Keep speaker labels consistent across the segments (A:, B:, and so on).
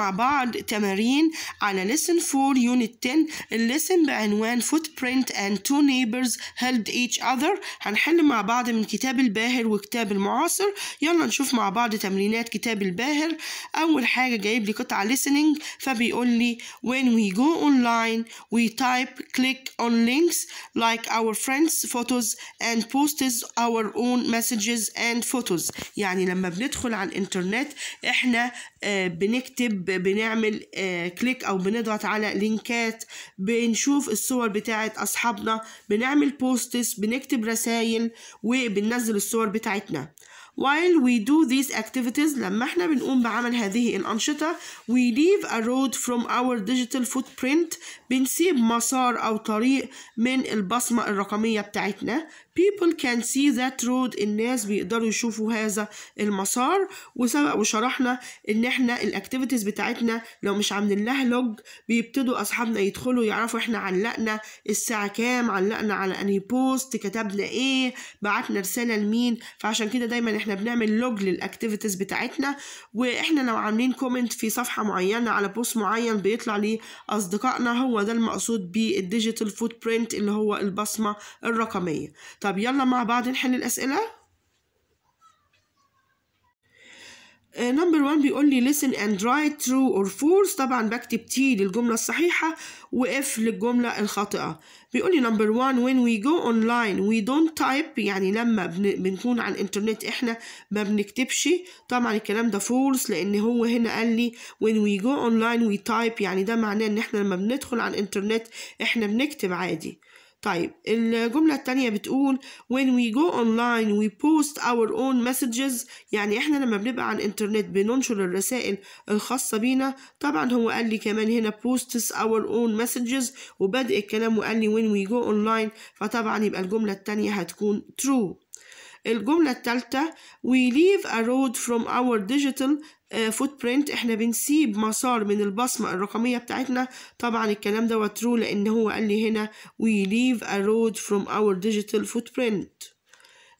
A: مع بعض تمارين على lesson 4 unit 10 الليسن بعنوان footprint and two neighbors held each other هنحل مع بعض من كتاب الباهر وكتاب المعاصر يلا نشوف مع بعض تمرينات كتاب الباهر أول حاجة جايب لي قطعة listening فبيقول لي when we go online we type click on links like our friends photos and posts our own messages and photos يعني لما بندخل على الانترنت احنا آه، بنكتب بنعمل كليك آه، او بنضغط على لينكات بنشوف الصور بتاعت اصحابنا بنعمل بوستس بنكتب رسائل وبننزل الصور بتاعتنا while we do these activities لما احنا بنقوم بعمل هذه الأنشطة we leave a road from our digital footprint بنسيب مسار أو طريق من البصمة الرقمية بتاعتنا people can see that road الناس بيقدروا يشوفوا هذا المسار وسبق وشرحنا ان احنا الاكتيفيتيز بتاعتنا لو مش عاملين لها لوج بيبتدوا اصحابنا يدخلوا يعرفوا احنا علقنا الساعه كام علقنا على انهي بوست كتبنا ايه بعتنا رساله لمين فعشان كده دايما احنا بنعمل لوج للاكتيفيتيز بتاعتنا واحنا لو عاملين كومنت في صفحه معينه على بوست معين بيطلع لي اصدقائنا هو ده المقصود بالديجيتال فوت برينت اللي هو البصمه الرقميه طيب طب يلا مع بعض نحل الأسئلة نمبر آه، 1 بيقول لي listen and write true or false طبعا بكتب T للجملة الصحيحة و F للجملة الخاطئة بيقول لي نمبر 1 when we go online we don't type يعني لما بنكون على الانترنت احنا ما بنكتبش طبعا الكلام ده false لان هو هنا قال لي when we go online we type يعني ده معناه ان احنا لما بندخل على الانترنت احنا بنكتب عادي طيب الجملة التانية بتقول when we go online we post our own messages يعني احنا لما بنبقى على الانترنت بننشر الرسائل الخاصة بينا طبعا هو قال لي كمان هنا posts our own messages وبدء الكلام وقال لي when we go online فطبعا يبقى الجملة التانية هتكون true الجملة التالتة we leave a road from our digital فوت آه، برينت احنا بنسيب مسار من البصمة الرقمية بتاعتنا طبعا الكلام ده ترو لان هو قال لي هنا we leave a road from our digital footprint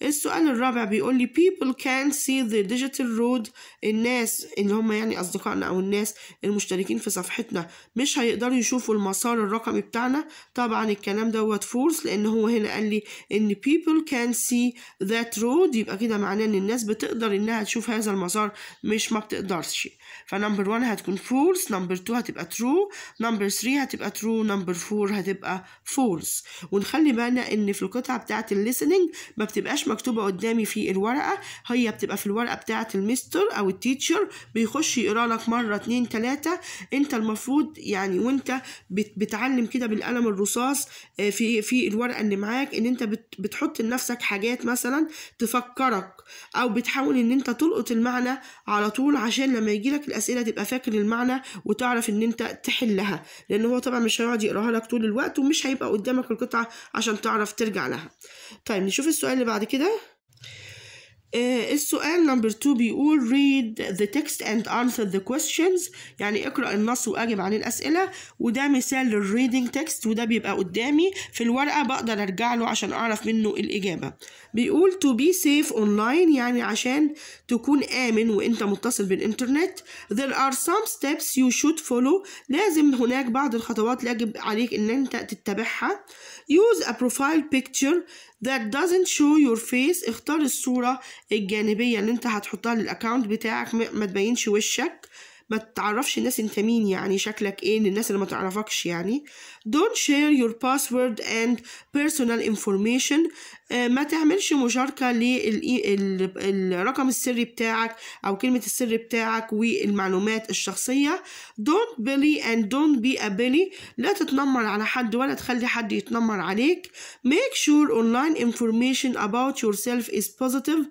A: السؤال الرابع بيقول لي people can see the digital road الناس اللي هم يعني أصدقائنا أو الناس المشتركين في صفحتنا مش هيقدروا يشوفوا المسار الرقمي بتاعنا طبعا الكلام دوت فورس لأن هو هنا قال لي إن people can see that road يبقى كده معناه إن الناس بتقدر إنها تشوف هذا المسار مش ما بتقدرش فنمبر 1 هتكون فولس نمبر 2 هتبقى ترو نمبر 3 هتبقى ترو نمبر 4 هتبقى فولس ونخلي بالنا ان في القطعه بتاعه الليسننج ما بتبقاش مكتوبه قدامي في الورقه هي بتبقى في الورقه بتاعه المستر او التيتشر بيخش يقرا لك مره اتنين تلاته انت المفروض يعني وانت بتعلم كده بالقلم الرصاص آه، في في الورقه اللي معاك ان انت بتحط لنفسك حاجات مثلا تفكرك او بتحاول ان انت تلقط المعنى على طول عشان لما يجيلك الاسئله تبقى فاكر المعنى وتعرف ان انت تحلها لان هو طبعا مش هيقعد يقراها لك طول الوقت ومش هيبقى قدامك القطعه عشان تعرف ترجع لها طيب نشوف السؤال اللي بعد كده آه السؤال نمبر 2 بيقول read the text and answer the questions يعني اقرأ النص وأجب عن الأسئلة وده مثال للريدنج تكست وده بيبقى قدامي في الورقة بقدر أرجع له عشان أعرف منه الإجابة بيقول to be safe online يعني عشان تكون آمن وأنت متصل بالإنترنت there are some steps you should follow لازم هناك بعض الخطوات يجب عليك إن أنت تتبعها use a profile picture that doesn't show your face اختار الصورة الجانبية اللي أنت هتحطها للأكاونت بتاعك ما تبينش وشك ما تعرفش الناس انت مين يعني شكلك ايه للناس اللي ما تعرفكش يعني don't share your password and personal information آه، ما تعملش مشاركة للرقم السري بتاعك أو كلمة السر بتاعك والمعلومات الشخصية don't bully and don't be a bully لا تتنمر على حد ولا تخلي حد يتنمر عليك make sure online information about yourself is positive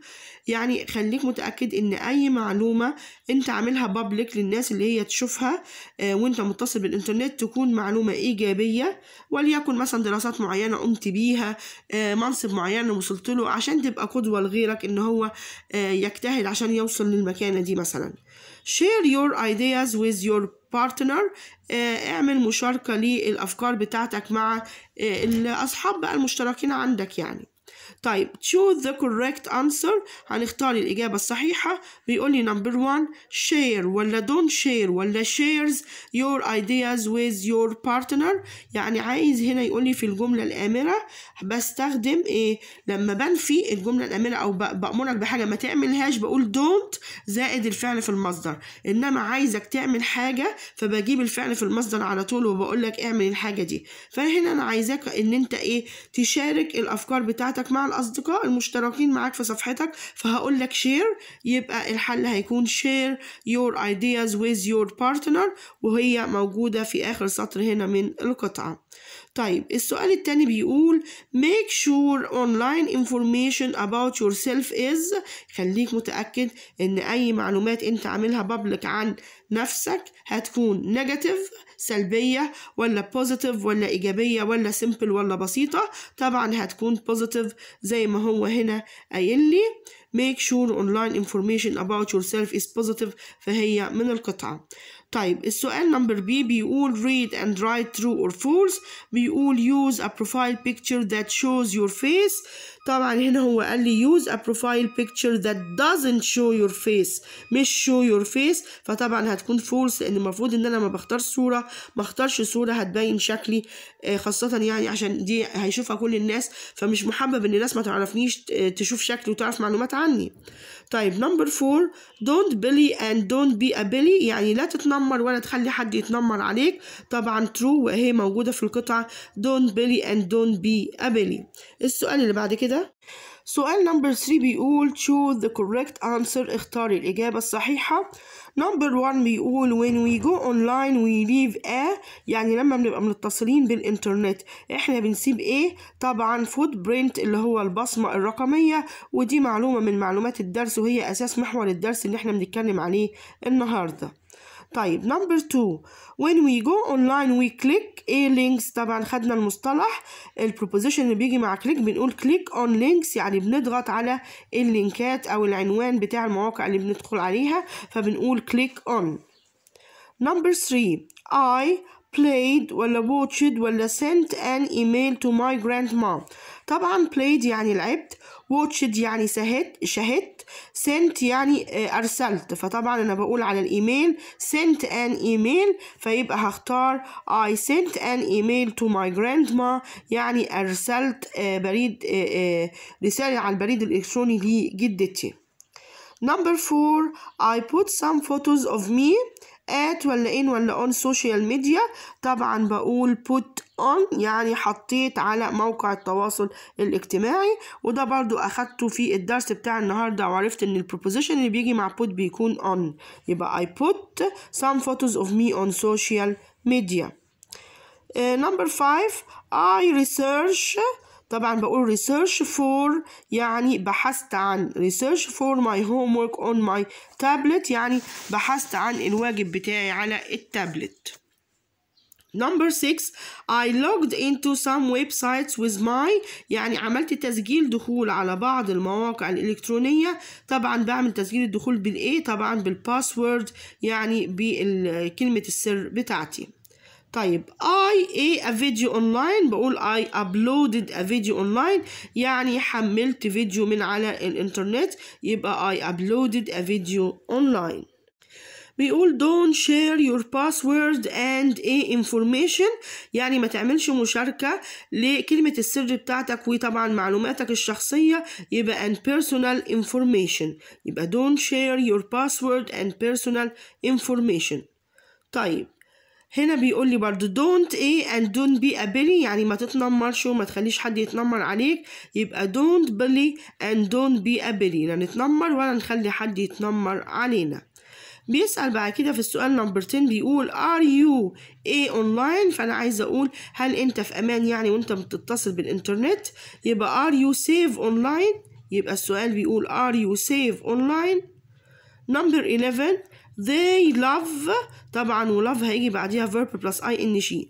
A: يعني خليك متأكد إن أي معلومة أنت عاملها بابليك للناس اللي هي تشوفها آه، وأنت متصل بالإنترنت تكون معلومة إيجابية وليكن مثلا دراسات معينة قمت بيها آه، منصب معين وصلت له عشان تبقى قدوة لغيرك إن هو آه، يجتهد عشان يوصل للمكانة دي مثلا share your ideas with your بارتنر اعمل مشاركة للأفكار بتاعتك مع الأصحاب بقى المشتركين عندك يعني طيب choose the correct answer هنختار الإجابة الصحيحة بيقول لي number one share ولا don't share ولا shares your ideas with your partner يعني عايز هنا يقول لي في الجملة الآمرة بستخدم إيه لما بنفي الجملة الآمرة أو بأمرك بحاجة ما تعملهاش بقول don't زائد الفعل في المصدر إنما عايزك تعمل حاجة فبجيب الفعل في المصدر على طول وبقول لك اعمل الحاجة دي فهنا أنا عايزاك إن أنت إيه تشارك الأفكار بتاعتك مع الأصدقاء المشتركين معاك في صفحتك فهقول لك شير يبقى الحل هيكون شير your ideas with your partner وهي موجودة في آخر سطر هنا من القطعة طيب السؤال التاني بيقول make sure online information about yourself is خليك متأكد إن أي معلومات أنت عاملها public عن نفسك هتكون نيجاتيف سلبية ولا positive ولا إيجابية ولا simple ولا بسيطة طبعا هتكون positive زي ما هو هنا قايل لي make sure online information about yourself is positive فهي من القطعة طيب السؤال نمبر بي بيقول read and write true or false بيقول use a profile picture that shows your face طبعا هنا هو قال لي use a profile picture that doesn't show your face مش show your face فطبعا هتكون false لان المفروض ان انا ما بختار صورة ما اختارش صورة هتبين شكلي آه، خاصة يعني عشان دي هيشوفها كل الناس فمش محبب ان الناس ما تعرفنيش آه، تشوف شكلي وتعرف معلومات عني طيب نمبر فور دونت بيلي اند دونت بي ا بيلي يعني لا تتنمر ولا تخلي حد يتنمر عليك طبعا ترو وهي موجودة في القطعة دونت بيلي اند دونت بي ا بيلي السؤال اللي بعد كده سؤال نمبر 3 بيقول choose the correct answer اختاري الإجابة الصحيحة نمبر 1 بيقول when we go online we leave a يعني لما بنبقى متصلين بالإنترنت إحنا بنسيب إيه طبعا footprint اللي هو البصمة الرقمية ودي معلومة من معلومات الدرس وهي أساس محور الدرس اللي إحنا بنتكلم عليه النهاردة طيب نمبر 2 when we go online we click a links طبعا خدنا المصطلح البروبوزيشن اللي بيجي مع كليك بنقول كليك on links يعني بنضغط على اللينكات او العنوان بتاع المواقع اللي بندخل عليها فبنقول كليك on number 3 I played ولا watched ولا sent an email to my grandma طبعا played يعني لعبت watched يعني شاهدت شاهدت sent يعني آه، أرسلت فطبعا أنا بقول على الإيميل sent an email فيبقى هختار I sent an email to my grandma يعني أرسلت آه، بريد آه، رسالة على البريد الإلكتروني لجدتي number four I put some photos of me at ولا in ولا on social media طبعا بقول put اون يعني حطيت على موقع التواصل الاجتماعي وده برضو اخدته في الدرس بتاع النهارده وعرفت ان البروبوزيشن اللي بيجي مع put بيكون on يبقى I put some photos of me on social media uh, number five I research طبعا بقول research for يعني بحثت عن research for my homework on my tablet يعني بحثت عن الواجب بتاعي على التابلت Number six, I logged into some websites with my يعني عملت تسجيل دخول على بعض المواقع الإلكترونية طبعا بعمل تسجيل الدخول بالإيه طبعا بالباسورد يعني بكلمة السر بتاعتي طيب I a a video online بقول I uploaded a video online يعني حملت فيديو من على الإنترنت يبقى I uploaded a video online بيقول don't share your password and a information يعني ما تعملش مشاركة لكلمة السر بتاعتك وطبعا معلوماتك الشخصية يبقى and personal information يبقى don't share your password and personal information طيب هنا بيقول لي برضو don't a and don't be a bully يعني ما تتنمرش وما تخليش حد يتنمر عليك يبقى don't bully and don't be a bully لا نتنمر ولا نخلي حد يتنمر علينا بيسأل بعد كده في السؤال نمبر 10 بيقول ار يو ايه اونلاين فانا عايزه اقول هل انت في امان يعني وانت بتتصل بالانترنت يبقى ار يو سيف اونلاين يبقى السؤال بيقول ار يو سيف اونلاين نمبر 11 they love طبعا love هيجي بعديها verb plus ing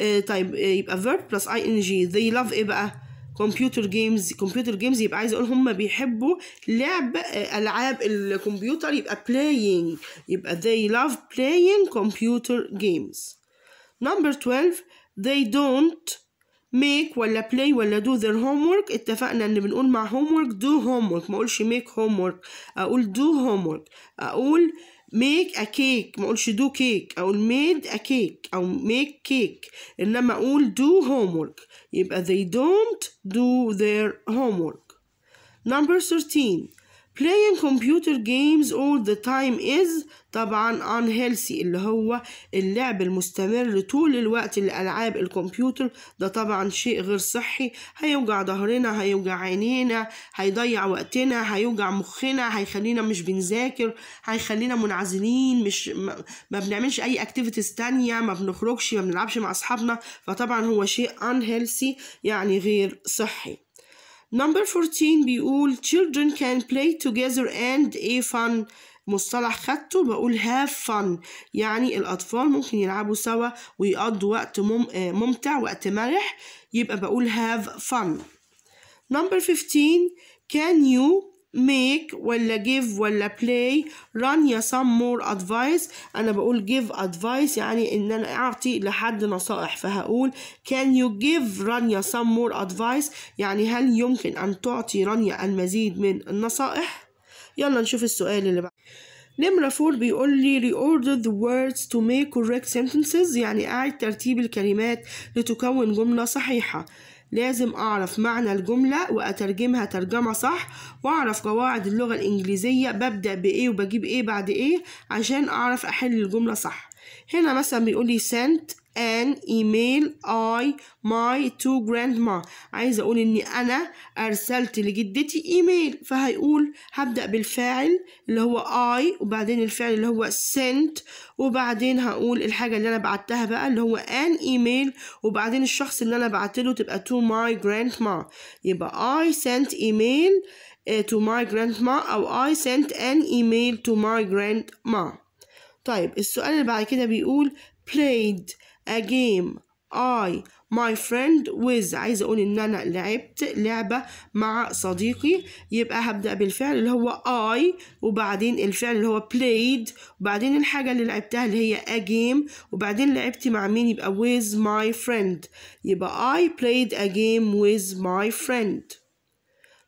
A: آه طيب آه، يبقى verb plus ing they love ايه بقى كمبيوتر جيمز كمبيوتر جيمز يبقى عايز اقول هم بيحبوا لعب العاب الكمبيوتر يبقى playing يبقى they love playing computer games number 12 they don't make ولا play ولا do their homework اتفقنا ان بنقول مع homework do homework ما اقولش make homework اقول do homework اقول Make a cake ما do cake. I اقول make a cake او ميك كيك انما اقول do homework يبقى they don't do their homework number 13 playing computer games all the time is طبعا unhealthy اللي هو اللعب المستمر طول الوقت لألعاب الكمبيوتر ده طبعا شيء غير صحي هيوجع ظهرنا هيوجع عينينا هيضيع وقتنا هيوجع مخنا هيخلينا مش بنذاكر هيخلينا منعزلين مش ما, بنعملش أي اكتيفيتيز تانية ما بنخرجش ما بنلعبش مع أصحابنا فطبعا هو شيء unhealthy يعني غير صحي number 14 بيقول children can play together and a fun مصطلح خدته بقول have fun يعني الأطفال ممكن يلعبوا سوا ويقضوا وقت آه، ممتع وقت مرح يبقى بقول have fun number 15 can you make ولا give ولا play run يا some more advice أنا بقول give advice يعني إن أنا أعطي لحد نصائح فهقول can you give رانيا some more advice يعني هل يمكن أن تعطي رانيا المزيد من النصائح؟ يلا نشوف السؤال اللي بعد نمرة فور بيقول لي reorder the words to make correct sentences يعني أعد ترتيب الكلمات لتكون جملة صحيحة لازم أعرف معنى الجملة وأترجمها ترجمة صح وأعرف قواعد اللغة الإنجليزية ببدأ بإيه وبجيب إيه بعد إيه عشان أعرف أحل الجملة صح هنا مثلا بيقولي sent an email I my to grandma عايز اقول اني انا ارسلت لجدتي ايميل فهيقول هبدأ بالفاعل اللي هو I وبعدين الفعل اللي هو sent وبعدين هقول الحاجة اللي انا بعتها بقى اللي هو an email وبعدين الشخص اللي انا بعتله تبقى to my grandma يبقى I sent email آه، to my grandma او I sent an email to my grandma طيب السؤال اللي بعد كده بيقول played a game I my friend with عايزة اقول ان انا لعبت لعبة مع صديقي يبقى هبدأ بالفعل اللي هو I وبعدين الفعل اللي هو played وبعدين الحاجة اللي لعبتها اللي هي a game وبعدين لعبت مع مين يبقى with my friend يبقى I played a game with my friend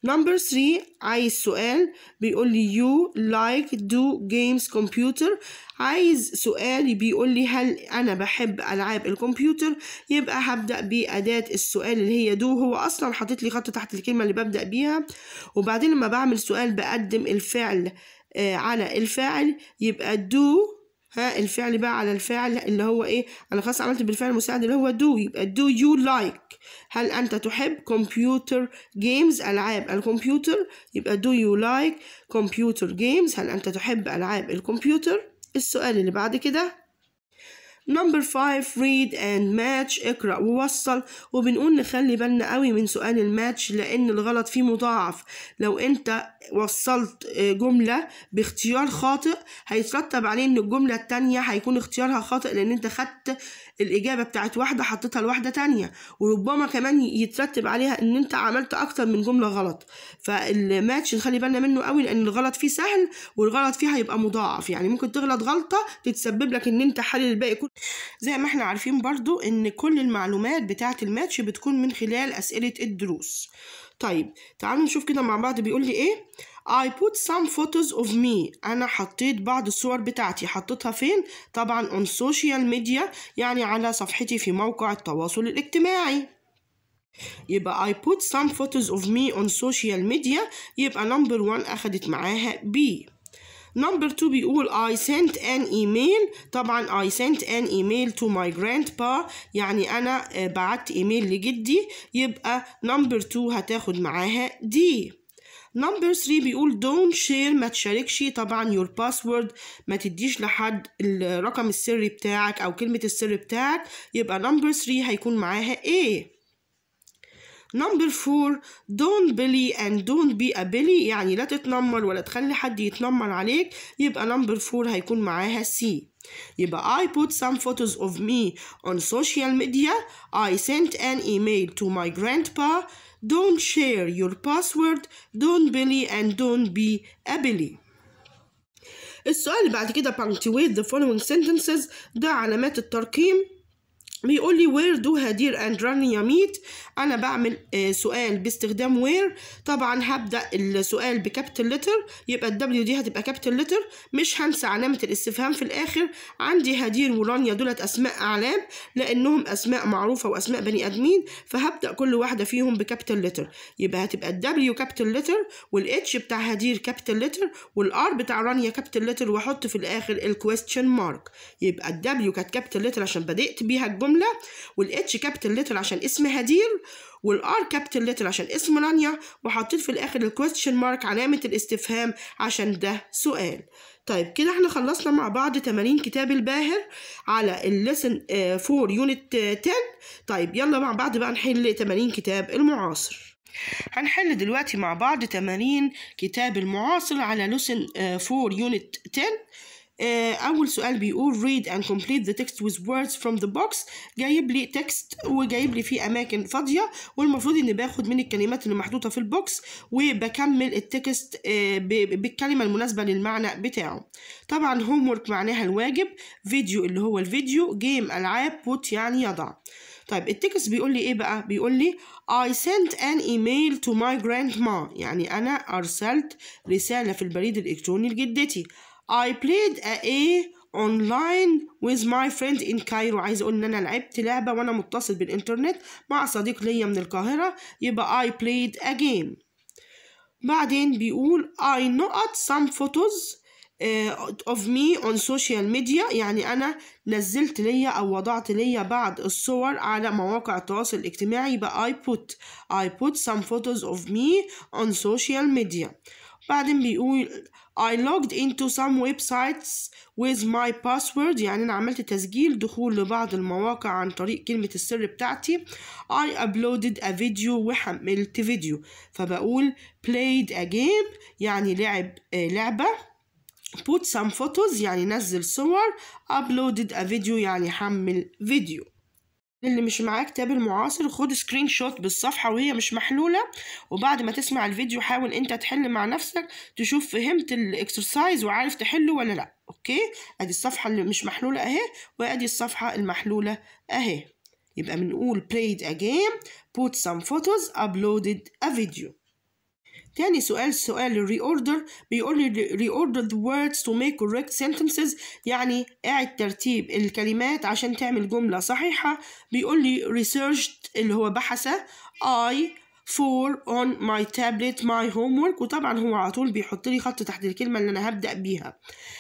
A: نمبر 3 عايز سؤال بيقول لي يو لايك دو جيمز كمبيوتر عايز سؤال بيقول لي هل أنا بحب ألعاب الكمبيوتر يبقى هبدأ بأداة السؤال اللي هي دو هو أصلا حاطط لي خط تحت الكلمة اللي ببدأ بيها وبعدين لما بعمل سؤال بقدم الفعل آه، على الفاعل يبقى دو ها الفعل بقى على الفعل اللي هو ايه انا خلاص عملت بالفعل المساعد اللي هو دو يبقى دو يو لايك هل انت تحب كمبيوتر جيمز العاب الكمبيوتر يبقى دو يو لايك كمبيوتر جيمز هل انت تحب العاب الكمبيوتر السؤال اللي بعد كده نمبر 5 ريد اند ماتش اقرأ ووصل وبنقول نخلي بالنا قوي من سؤال الماتش لأن الغلط فيه مضاعف لو أنت وصلت آه، جملة باختيار خاطئ هيترتب عليه إن الجملة التانية هيكون اختيارها خاطئ لأن أنت خدت الإجابة بتاعت واحدة حطيتها لواحدة تانية وربما كمان يترتب عليها إن أنت عملت أكتر من جملة غلط فالماتش نخلي بالنا منه قوي لأن الغلط فيه سهل والغلط فيه هيبقى مضاعف يعني ممكن تغلط غلطة تتسبب لك إن أنت حلل الباقي كله زي ما احنا عارفين برضو ان كل المعلومات بتاعة الماتش بتكون من خلال اسئلة الدروس طيب تعالوا نشوف كده مع بعض بيقول لي ايه I put some photos of me أنا حطيت بعض الصور بتاعتي حطيتها فين؟ طبعا on social media يعني على صفحتي في موقع التواصل الاجتماعي يبقى I put some photos of me on social media يبقى number one أخدت معاها B نمبر 2 بيقول I sent an email طبعا I sent an email to my grandpa يعني أنا آه, بعت إيميل لجدي يبقى نمبر 2 هتاخد معاها دي نمبر 3 بيقول don't share ما تشاركش طبعا your password ما تديش لحد الرقم السري بتاعك أو كلمة السر بتاعك يبقى نمبر 3 هيكون معاها A نمبر فور don't bully and don't be a bully يعني لا تتنمر ولا تخلي حد يتنمر عليك يبقى نمبر فور هيكون معاها سي يبقى I put some photos of me on social media I sent an email to my grandpa don't share your password don't bully and don't be a bully السؤال بعد كده punctuate the following sentences ده علامات الترقيم بيقول لي وير دو هدير اند ران ميت انا بعمل آه، سؤال باستخدام وير طبعا هبدا السؤال بكابيتال لتر يبقى الدبليو دي هتبقى كابيتال لتر مش هنسى علامه الاستفهام في الاخر عندي هدير ورانيا دولت اسماء اعلام لانهم اسماء معروفه واسماء بني ادمين فهبدا كل واحده فيهم بكابيتال لتر يبقى هتبقى الدبليو كابيتال لتر والاتش بتاع هدير كابيتال لتر والار بتاع رانيا كابيتال لتر واحط في الاخر الكويستشن مارك يبقى الدبليو كانت كابيتال لتر عشان بدات بيها الجمله الجملة والاتش كابيتال لتر عشان اسم هدير والار كابيتال لتر عشان اسم رانيا وحطيت في الاخر الكويستشن مارك علامة الاستفهام عشان ده سؤال طيب كده احنا خلصنا مع بعض تمارين كتاب الباهر على الليسن 4 يونت 10 طيب يلا مع بعض بقى نحل تمارين كتاب المعاصر هنحل دلوقتي مع بعض تمارين كتاب المعاصر على لسن 4 يونت 10 آه، أول سؤال بيقول read and complete the text with words from the box جايب لي تكست وجايب لي فيه أماكن فاضية والمفروض إني باخد من الكلمات اللي محطوطة في البوكس وبكمل التكست آه، بالكلمة المناسبة للمعنى بتاعه طبعا homework معناها الواجب فيديو اللي هو الفيديو جيم ألعاب put يعني يضع طيب التكست بيقول لي ايه بقى بيقول لي I sent an email to my grandma يعني انا ارسلت رساله في البريد الالكتروني لجدتي I played a A online with my friend in Cairo عايز اقول ان انا لعبت لعبه وانا متصل بالانترنت مع صديق ليا من القاهره يبقى I played a game بعدين بيقول I knocked some photos uh, of me on social media يعني انا نزلت ليا او وضعت ليا بعض الصور على مواقع التواصل الاجتماعي يبقى I put I put some photos of me on social media بعدين بيقول I logged into some websites with my password يعني أنا عملت تسجيل دخول لبعض المواقع عن طريق كلمة السر بتاعتي I uploaded a video وحملت فيديو فبقول played a game يعني لعب آه، لعبة put some photos يعني نزل صور uploaded a video يعني حمل فيديو اللي مش معاه كتاب المعاصر خد سكرين شوت بالصفحة وهي مش محلولة وبعد ما تسمع الفيديو حاول انت تحل مع نفسك تشوف فهمت الاكسرسايز وعارف تحله ولا لا اوكي ادي الصفحة اللي مش محلولة اهي وادي الصفحة المحلولة اهي يبقى بنقول played a game put some photos uploaded a video تاني سؤال سؤال reorder بيقول لي reorder the words to make correct sentences يعني اعد ترتيب الكلمات عشان تعمل جملة صحيحة بيقول لي researched اللي هو بحث I فور اون ماي تابلت ماي هوم ورك وطبعا هو على طول بيحط لي خط تحت الكلمه اللي انا هبدا بيها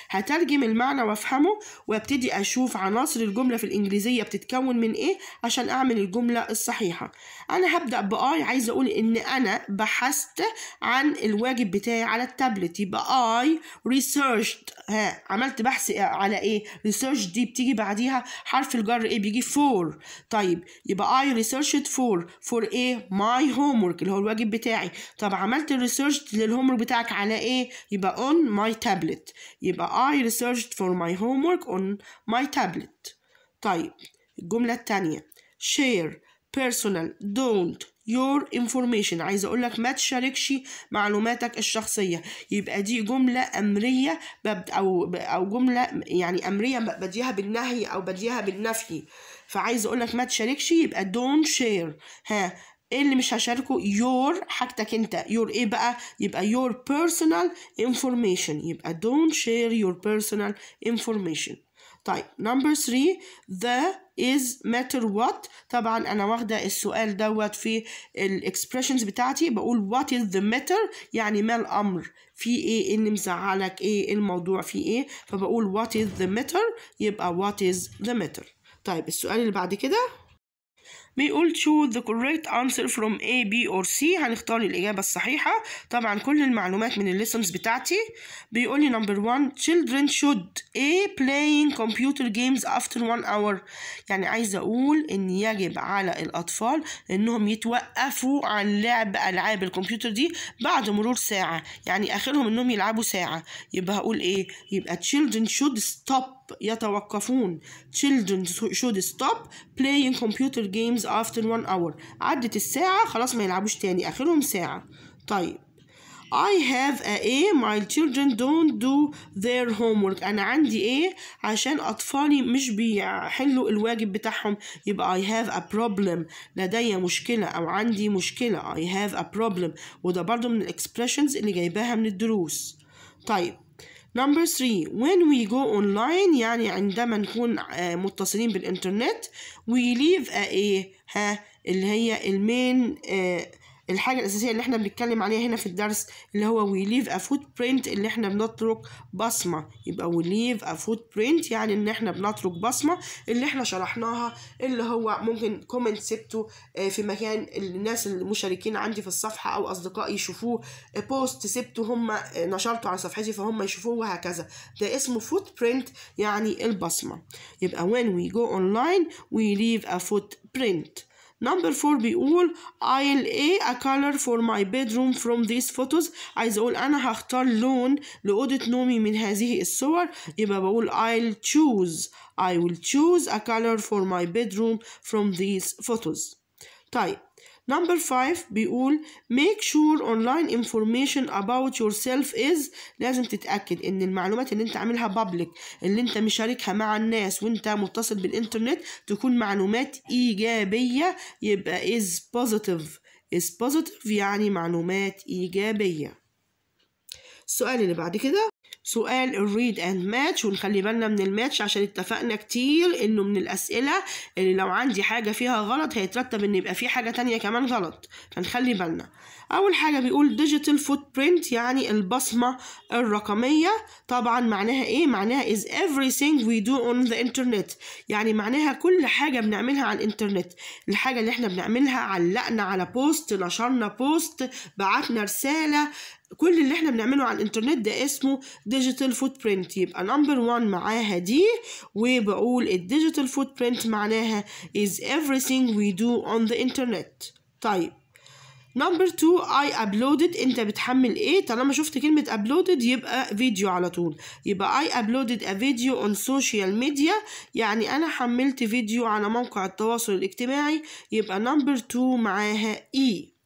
A: هترجم المعنى وافهمه وابتدي اشوف عناصر الجمله في الانجليزيه بتتكون من ايه عشان اعمل الجمله الصحيحه انا هبدا باي عايزه اقول ان انا بحثت عن الواجب بتاعي على التابلت يبقى اي ريسيرشد ها عملت بحث على ايه ريسيرش دي بتيجي بعديها حرف الجر ايه بيجي فور طيب يبقى اي ريسيرشد فور فور ايه ماي هوم الهوم ورك اللي هو الواجب بتاعي طب عملت ريسيرش للهوم ورك بتاعك على ايه يبقى on my tablet يبقى I researched for my homework on my tablet طيب الجملة التانية share personal don't your information عايز اقول لك ما تشاركش معلوماتك الشخصيه يبقى دي جمله امريه ببد او او جمله يعني امريه بديها بالنهي او بديها بالنفي فعايز اقول لك ما تشاركش يبقى don't share ها ايه اللي مش هشاركه يور حاجتك انت يور ايه بقى يبقى يور بيرسونال انفورميشن يبقى دونت شير يور بيرسونال انفورميشن طيب نمبر 3 ذا از ماتر وات طبعا انا واخده السؤال دوت في الاكسبريشنز بتاعتي بقول وات از ذا ماتر يعني ما الامر في ايه, إيه اللي مزعلك إيه؟, ايه الموضوع في ايه فبقول وات از ذا ماتر يبقى وات از ذا ماتر طيب السؤال اللي بعد كده بيقول choose the correct answer from A, B or C هنختار الإجابة الصحيحة طبعا كل المعلومات من الليسنز بتاعتي بيقول لي number one children should A playing computer games after one hour يعني عايزة أقول إن يجب على الأطفال إنهم يتوقفوا عن لعب ألعاب الكمبيوتر دي بعد مرور ساعة يعني آخرهم إنهم يلعبوا ساعة يبقى هقول إيه يبقى children should stop يتوقفون children should stop playing computer games after one hour عدت الساعة خلاص ما يلعبوش تاني آخرهم ساعة طيب I have a A my children don't do their homework أنا عندي A عشان أطفالي مش بيحلوا الواجب بتاعهم يبقى I have a problem لدي مشكلة أو عندي مشكلة I have a problem وده برضو من الإكسبريشنز اللي جايباها من الدروس طيب number 3 when we go online يعني عندما نكون آه، متصلين بالإنترنت we leave a, a ها اللي هي المين آه، الحاجة الأساسية اللي احنا بنتكلم عليها هنا في الدرس اللي هو we leave a footprint اللي احنا بنترك بصمة يبقى we leave a footprint يعني إن احنا بنترك بصمة اللي احنا شرحناها اللي هو ممكن كومنت سبته آه، في مكان الناس المشاركين عندي في الصفحة أو أصدقائي يشوفوه بوست سبته آه، هم آه، نشرته على صفحتي فهم يشوفوه وهكذا ده اسمه footprint يعني البصمة يبقى when we go online we leave a footprint Number 4 بيقول I'll A a color for my bedroom from these photos عايز أقول أنا هختار لون لأوضة نومي من هذه الصور يبقى بقول I'll choose I will choose a color for my bedroom from these photos طيب Number 5 بيقول make sure online information about yourself is لازم تتأكد إن المعلومات اللي أنت عاملها public اللي أنت مشاركها مع الناس وأنت متصل بالإنترنت تكون معلومات إيجابية يبقى is positive is positive يعني معلومات إيجابية السؤال اللي بعد كده سؤال الريد اند ماتش ونخلي بالنا من الماتش عشان اتفقنا كتير انه من الاسئله اللي لو عندي حاجه فيها غلط هيترتب ان يبقى في حاجه تانية كمان غلط فنخلي بالنا اول حاجه بيقول ديجيتال فوت برينت يعني البصمه الرقميه طبعا معناها ايه معناها از everything وي دو اون ذا انترنت يعني معناها كل حاجه بنعملها على الانترنت الحاجه اللي احنا بنعملها علقنا على بوست نشرنا بوست بعتنا رساله كل اللي احنا بنعمله على الانترنت ده اسمه ديجيتال فوت برينت يبقى نمبر 1 معاها دي وبقول الديجيتال فوت برينت معناها از everything we do on the internet طيب نمبر 2 اي ابلودد انت بتحمل ايه طالما شفت كلمه ابلودد يبقى فيديو على طول يبقى اي ابلودد ا فيديو اون سوشيال ميديا يعني انا حملت فيديو على موقع التواصل الاجتماعي يبقى نمبر 2 معاها اي e.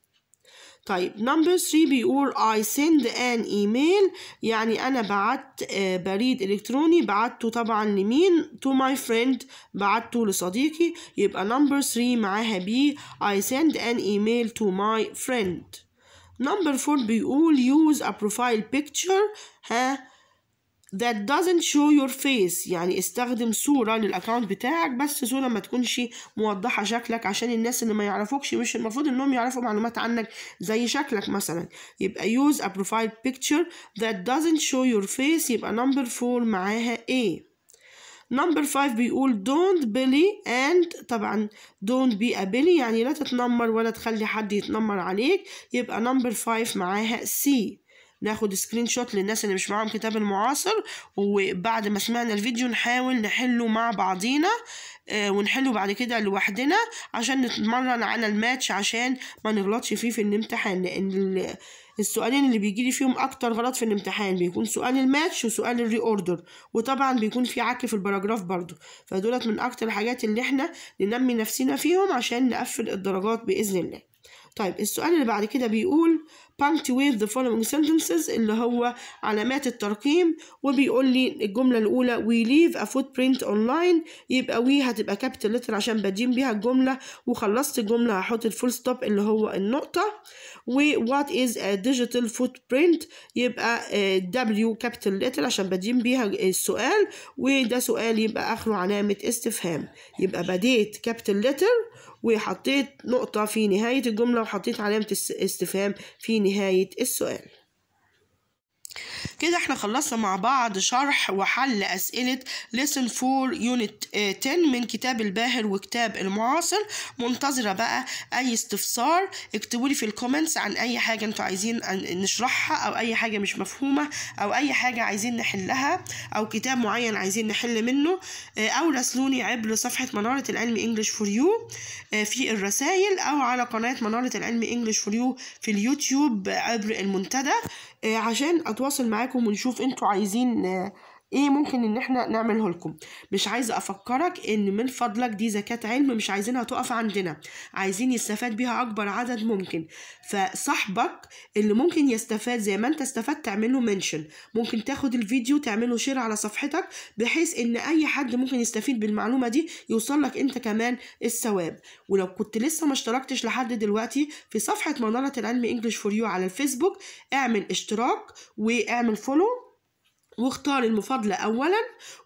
A: طيب number 3 بيقول I send an email يعني أنا بعت بريد إلكتروني بعته طبعا لمين to my friend بعته لصديقي يبقى number 3 معاها بي I send an email to my friend number 4 بيقول use a profile picture ها that doesn't show your face يعني استخدم صورة للأكاونت بتاعك بس صورة ما تكونش موضحة شكلك عشان الناس اللي ما يعرفوكش مش المفروض إنهم يعرفوا معلومات عنك زي شكلك مثلا يبقى use a profile picture that doesn't show your face يبقى number four معاها A number five بيقول don't bully and طبعا don't be a bully يعني لا تتنمر ولا تخلي حد يتنمر عليك يبقى number five معاها C ناخد سكرين شوت للناس اللي مش معاهم كتاب المعاصر وبعد ما سمعنا الفيديو نحاول نحله مع بعضينا آه، ونحله بعد كده لوحدنا عشان نتمرن على الماتش عشان ما نغلطش فيه في الامتحان لان السؤالين اللي بيجيلي فيهم اكتر غلط في الامتحان بيكون سؤال الماتش وسؤال الري اوردر وطبعا بيكون في عك في البراجراف برضو فدولت من اكتر الحاجات اللي احنا ننمي نفسنا فيهم عشان نقفل الدرجات باذن الله طيب السؤال اللي بعد كده بيقول punctuate the following sentences اللي هو علامات الترقيم وبيقول لي الجملة الأولى we leave a footprint online يبقى وي هتبقى capital لتر عشان بديم بيها الجملة وخلصت الجملة هحط الفول ستوب اللي هو النقطة و what is a digital footprint يبقى آه، W capital لتر عشان بديم بيها السؤال وده سؤال يبقى آخره علامة استفهام يبقى بديت capital لتر وحطيت نقطة في نهاية الجملة وحطيت علامة استفهام في نهاية السؤال كده احنا خلصنا مع بعض شرح وحل أسئلة lesson 4 unit 10 آه، من كتاب الباهر وكتاب المعاصر منتظرة بقى أي استفسار اكتبوا لي في الكومنتس عن أي حاجة انتوا عايزين نشرحها أو أي حاجة مش مفهومة أو أي حاجة عايزين نحلها أو كتاب معين عايزين نحل منه آه، أو راسلوني عبر صفحة منارة العلم انجلش فور يو في الرسائل أو على قناة منارة العلم انجلش فور يو في اليوتيوب عبر المنتدى آه، عشان اتواصل معاكم ونشوف انتوا عايزين آه، ايه ممكن ان احنا نعمله لكم مش عايزه افكرك ان من فضلك دي زكاه علم مش عايزينها تقف عندنا عايزين يستفاد بيها اكبر عدد ممكن فصاحبك اللي ممكن يستفاد زي ما انت استفدت تعمله منشن ممكن تاخد الفيديو تعمله شير على صفحتك بحيث ان اي حد ممكن يستفيد بالمعلومه دي يوصل لك انت كمان الثواب ولو كنت لسه ما اشتركتش لحد دلوقتي في صفحه مناره العلم انجلش فور يو على الفيسبوك اعمل اشتراك واعمل فولو واختار المفاضلة أولا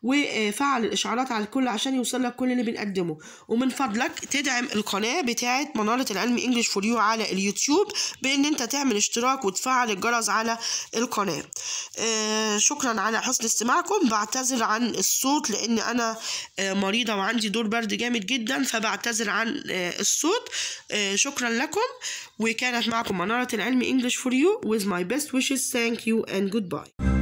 A: وفعل الإشعارات على الكل عشان يوصل لك كل اللي بنقدمه ومن فضلك تدعم القناة بتاعة منارة العلم إنجلش فور يو على اليوتيوب بإن أنت تعمل اشتراك وتفعل الجرس على القناة آه، شكرا على حسن استماعكم بعتذر عن الصوت لأن أنا آه، مريضة وعندي دور برد جامد جدا فبعتذر عن آه، الصوت شكرا لكم وكانت معكم منارة العلم إنجلش فور يو with my best wishes thank you and goodbye